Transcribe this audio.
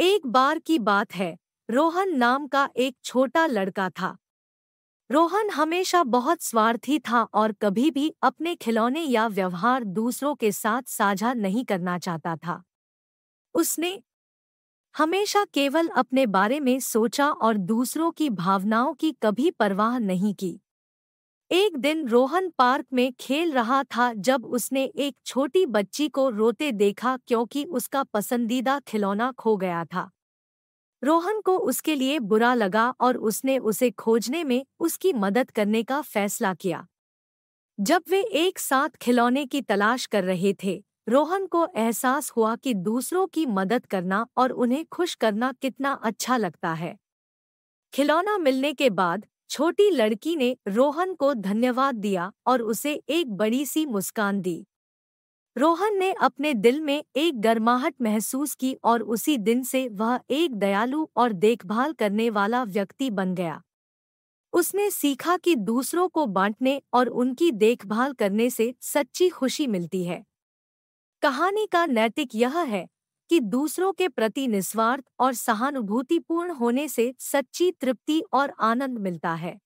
एक बार की बात है रोहन नाम का एक छोटा लड़का था रोहन हमेशा बहुत स्वार्थी था और कभी भी अपने खिलौने या व्यवहार दूसरों के साथ साझा नहीं करना चाहता था उसने हमेशा केवल अपने बारे में सोचा और दूसरों की भावनाओं की कभी परवाह नहीं की एक दिन रोहन पार्क में खेल रहा था जब उसने एक छोटी बच्ची को रोते देखा क्योंकि उसका पसंदीदा खिलौना खो गया था रोहन को उसके लिए बुरा लगा और उसने उसे खोजने में उसकी मदद करने का फैसला किया जब वे एक साथ खिलौने की तलाश कर रहे थे रोहन को एहसास हुआ कि दूसरों की मदद करना और उन्हें खुश करना कितना अच्छा लगता है खिलौना मिलने के बाद छोटी लड़की ने रोहन को धन्यवाद दिया और उसे एक बड़ी सी मुस्कान दी रोहन ने अपने दिल में एक गर्माहट महसूस की और उसी दिन से वह एक दयालु और देखभाल करने वाला व्यक्ति बन गया उसने सीखा कि दूसरों को बांटने और उनकी देखभाल करने से सच्ची खुशी मिलती है कहानी का नैतिक यह है कि दूसरों के प्रति निस्वार्थ और सहानुभूतिपूर्ण होने से सच्ची तृप्ति और आनंद मिलता है